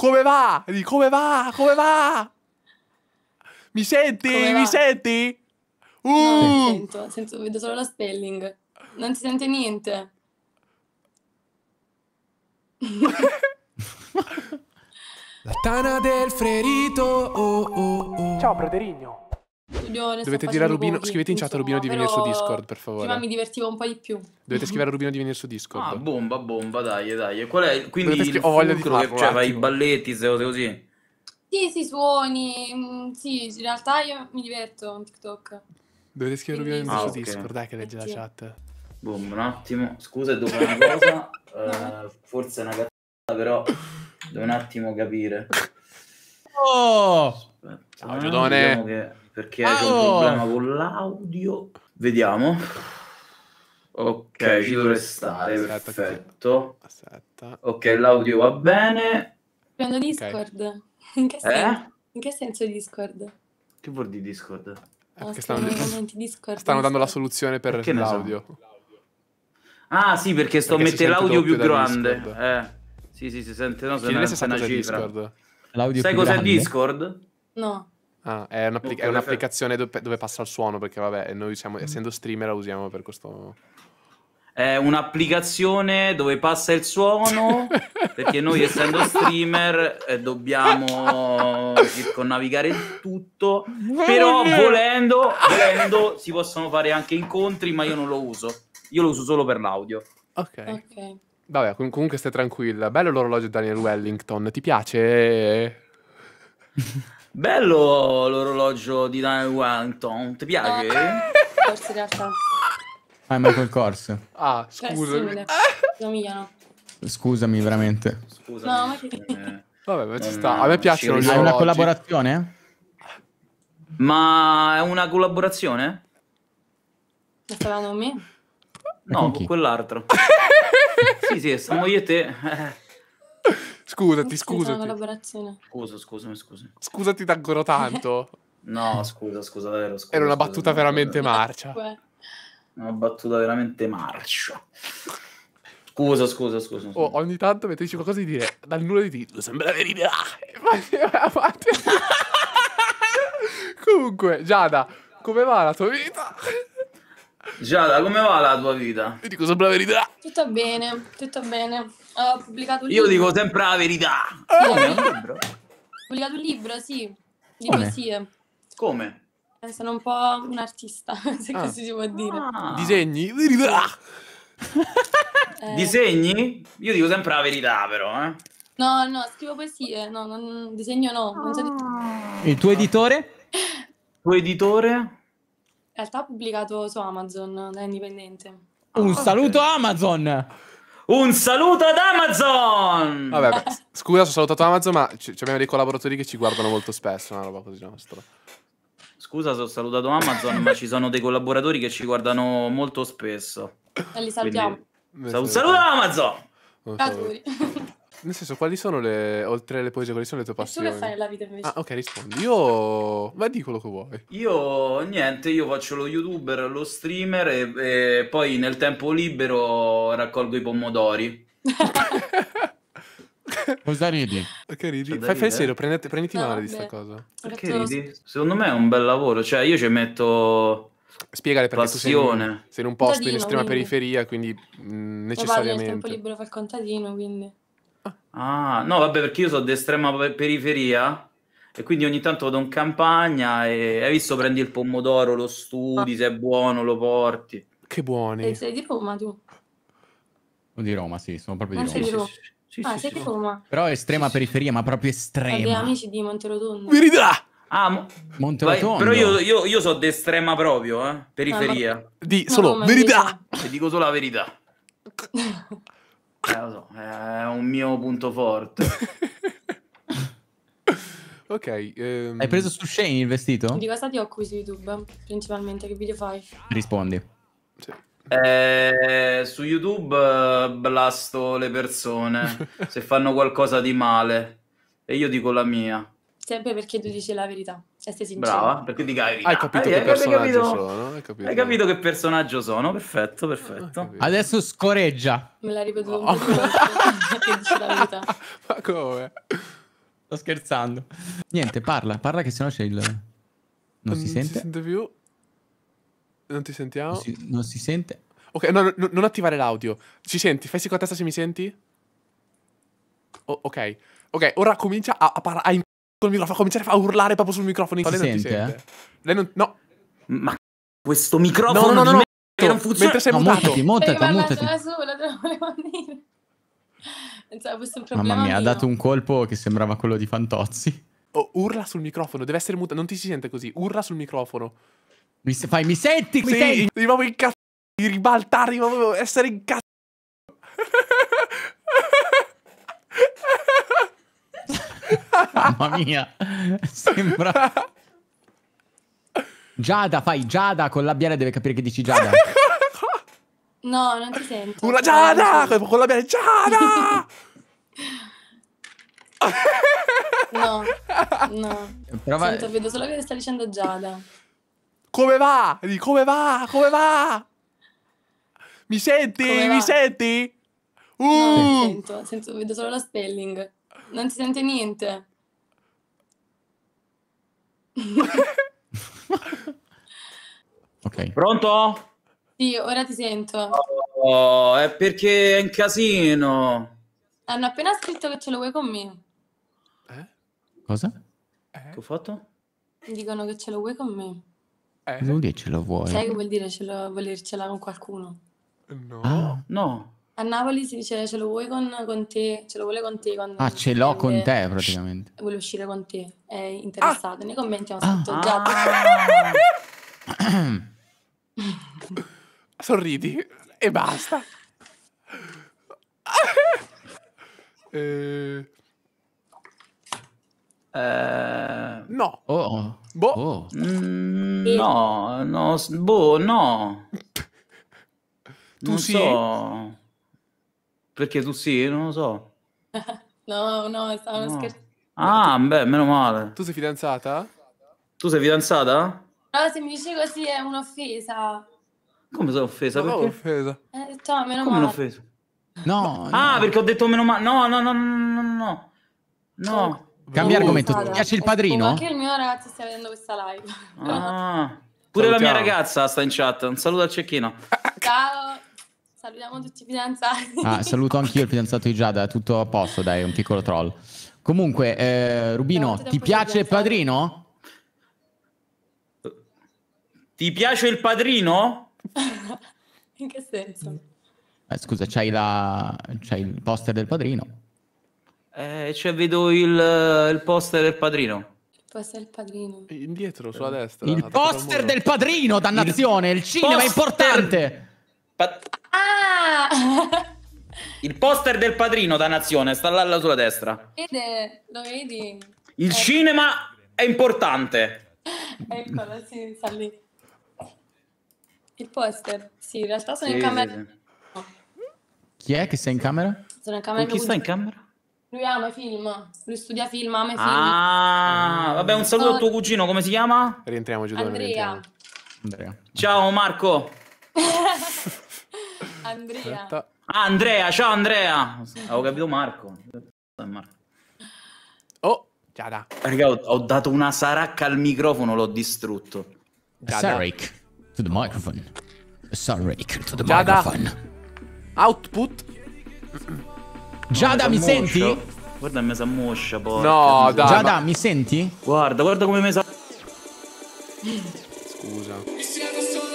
Come va? Dico, come va? Come va? Mi senti? Mi senti? Uh! No, sento, sento, vedo solo la spelling. Non si sente niente. la tana del ferito. Oh, oh, oh. Ciao, Praterigno. Studio, Dovete dire a Rubino, conti, scrivete in chat a Rubino di venire su Discord, per favore. Prima mi divertivo un po' di più. Dovete scrivere a Rubino di venire su ah, Discord. Ah, bomba, bomba, dai, dai. Qual è? Quindi Dovete il ho voglia di farlo, che, cioè, vai i balletti, se cose così. Sì, sì, suoni. Mm, sì, in realtà io mi diverto con TikTok. Dovete scrivere Quindi... Rubino di venire ah, su okay. Discord, dai che legge la chat. Boom, un attimo. Scusa, dopo una cosa, uh, forse è una cazzata, però devo un attimo capire. Oh! Aspetta, Ciao, Giudone. Che perché oh. c'è un problema con l'audio. Vediamo. Ok, okay ci dovrebbe stare, aspetta, perfetto. Aspetta. Ok, l'audio va bene. Prendo Discord. Okay. In, che eh? In che senso Discord? Che vuol dire Discord? No, eh, ah, stanno, Discord, stanno dando la soluzione per l'audio. So? Ah, sì, perché sto perché mettendo l'audio più grande. Eh. Sì, sì, si sente, no, se non è una cifra. Discord. L'audio Sai cos'è Discord? No. Ah, è, un'applic- è un'applicazione dove, dove, passa il suono, perché vabbè, noi siamo, mm. essendo streamer la usiamo per questo... È un'applicazione dove passa il suono, perché noi essendo streamer eh, dobbiamo circonnavigare tutto, però volendo, volendo si possono fare anche incontri, ma io non lo uso. Io lo uso solo per l'audio. Ok. okay. Vabbè, com- comunque stai tranquilla. Bello l'orologio Daniel Wellington, ti piace? Bello l'orologio di Daniel Wellington, ti piace? Forse ah, eh, in realtà. Ah, è Michael Kors. Ah, scusa. Scusami, veramente. Scusami. No, ma che... Eh, Vabbè, ma ci eh, sta. A me piacciono gli orologi. È una collaborazione? Ma è una collaborazione? Ma stai parlando con me? No, con, con quell'altro. sì, sì, siamo io e te. Scusati, scusa. collaborazione. Scusa, scusami, scusi. Scusati ancora tanto. no, scusa, scusa, vero. Scusa, Era una scusa, battuta veramente marcia. Ecco, eh. Una battuta veramente marcia. Scusa, scusa, scusa. scusa. Oh, ogni tanto mentre dici qualcosa di dire, dal nulla di titolo, sembra verità. Ah, eh, Comunque, Giada, come va la tua vita? Giada, come va la tua vita? Io dico sempre la verità. Tutto bene, tutto bene. Ho pubblicato un libro. Io dico sempre la verità. Come? un libro? Ho pubblicato un libro, sì. Di Come? poesie. Come? Eh, sono un po' un artista, se Ah. così si può dire. Ah. Disegni? Verità. Eh, Disegni? Io dico sempre la verità, però, eh. No, no, scrivo poesie. No, non disegno no. Non so di- ah. Il tuo editore? Il Tuo editore? realtà pubblicato su Amazon da indipendente. Un ah, saluto okay. Amazon! Un saluto ad Amazon! Vabbè, beh, scusa, ho salutato Amazon, ma c- abbiamo dei collaboratori che ci guardano molto spesso, una roba così nostra. Scusa se ho salutato Amazon, ma ci sono dei collaboratori che ci guardano molto spesso. E li salutiamo. Quindi... Saluto Amazon! Ciao a tutti. Nel senso, quali sono le. oltre alle poesie, quali sono le tue passioni? E tu che fai nella vita invece? Ah, ok, rispondi. Io. Ma di quello che vuoi. Io niente, io faccio lo youtuber, lo streamer e, e poi nel tempo libero raccolgo i pomodori. Cosa ridi? Eh, che ridi? Fai, fai serio, prendete, prenditi no, male di sta cosa. Perché ridi? Secondo me è un bel lavoro, cioè io ci metto spiegare perché Passione. tu sei in, sei in un posto Tadino, in estrema quindi. periferia, quindi mh, mm, necessariamente. Mio padre nel tempo libero fa il contadino, quindi. Ah, no, vabbè, perché io sono d'estrema periferia e quindi ogni tanto vado in campagna e hai visto, prendi il pomodoro, lo studi, se è buono lo porti. Che buoni. E sei di Roma tu? O di Roma, sì, sono proprio di ah, Roma. Sei di Sì, sì, sì, ah, sei di Roma. Però estrema periferia, ma proprio estrema. Abbiamo amici di Monterotondo. Verità! Ah, mo- Monterotondo. Vai, però io, io, io so d'estrema proprio, eh? periferia. Ah, ma... Di solo no, verità. Ti dico solo la verità. Eh, lo so, è un mio punto forte. ok. Um... Hai preso su Shane il vestito? Di cosa ti occupi su YouTube? Principalmente, che video fai? Rispondi. Sì. Eh, su YouTube eh, blasto le persone se fanno qualcosa di male e io dico la mia sempre perché tu dici la verità e sei sincero. Brava, perché dica la verità. Hai capito ah, che hai personaggio capito, sono? Hai capito. hai capito. che personaggio sono? Perfetto, ah, perfetto. Adesso scoreggia. Me l'ha ripetuto oh. un po' che dici la verità. Ma come? Sto scherzando. Niente, parla, parla che sennò c'è il... Non, non si sente? Non si sente più. Non ti sentiamo? Non si, non si sente. Ok, no, no, non attivare l'audio. Ci senti? Fai sì con la testa se mi senti? O ok. Ok, ora comincia a, a, a col microfono, cominciare a urlare proprio sul microfono. Si lei sente, non sente. Eh? Lei non... No. Ma questo microfono no, no, no, no, no. non funziona. Mentre sei no, mutato. Mutati, mutati, mutati. La sola, Mamma mia, ha dato un colpo che sembrava quello di Fantozzi. Oh, urla sul microfono, deve essere mutato. Non ti si sente così, urla sul microfono. Mi, se- fai, mi senti? Mi sì, senti? Devi proprio incazzare, ribaltare, devi proprio essere incazzato. Mamma mia, sembra... Giada, fai Giada con la labiale, deve capire che dici Giada. No, non ti sento. Una Giada! Con la labiale, Giada! no, no. Prova... Sento, vedo solo che sta dicendo Giada. Come va? Come va? Come va? Mi senti? Mi senti? Uh! No, sento, sento, vedo solo la spelling. Non si sente niente. ok. Pronto? Sì, ora ti sento. Oh, è perché è un casino. Hanno appena scritto che ce lo vuoi con me. Eh? Cosa? Eh? Che ho fatto? Dicono che ce lo vuoi con me. Eh? Non che ce lo vuoi. Sai che vuol dire ce lo, volercela con qualcuno? No. Ah. No. A Napoli si dice ce lo vuoi con, con te, ce lo vuole con te. Quando ah, ce l'ho con te praticamente. Vuole uscire con te, è interessato. Ah. Nei commenti hanno ah. scritto ah. già. Ah. Sorridi e basta. eh... Eh... No. Oh. Boh. Oh. Mm, no, no, boh, no. Tu non sì. So. Perché tu sì, non lo so. no, no, stavo no. scherzando. Ah, beh, meno male. Tu sei fidanzata? Tu sei fidanzata? No, se mi dici così è un'offesa. Come sono offesa? No, offesa. Eh, cioè, meno Come male. un'offesa? No. Ah, no. perché ho detto meno male. No, no, no, no, no, no. Oh. Cambia oh, argomento. Ti piace il padrino? Anche il mio ragazzo sta vedendo questa live. Ah, pure Salutiamo. la mia ragazza sta in chat. Un saluto al cecchino. Ciao. Salutiamo tutti i fidanzati. Ah, saluto anch'io il fidanzato di Giada, tutto a posto, dai, un piccolo troll. Comunque, eh, Rubino, ti piace il padrino? Ti piace il padrino? In che senso? Eh, scusa, c'hai, la... c'hai, il poster del padrino? Eh, cioè, vedo il, il poster del padrino. Poster del padrino. Indietro, sulla destra. Il poster del padrino, eh, dannazione! Il, il cinema è importante! Pa- Ah. Il poster del padrino da Nazione sta là, sulla destra. Vede, lo vedi? Il ecco. cinema è importante. Eccolo, sì, sta lì. Il poster, sì, in realtà sono sì, in camera. Sì, sì. Chi è che sta in camera? Sono in camera. Con chi sta in camera? Lui ama i film, lui studia film, ama i film. Ah, vabbè, un saluto oh. al tuo cugino, come si chiama? Rientriamo giù Andrea. Andrea. Ciao Marco. Andrea. Ah, Andrea, ciao Andrea. Avevo capito Marco. Oh, Giada. Raga, ho, ho, dato una saracca al microfono, l'ho distrutto. Sarek to the microphone. Sarek to the Giada. microphone. Output. Giada, mi moscio. senti? Guarda, mi sa moscia, porca. No, dai. Giada, ma... mi senti? Guarda, guarda come mi sa... Scusa.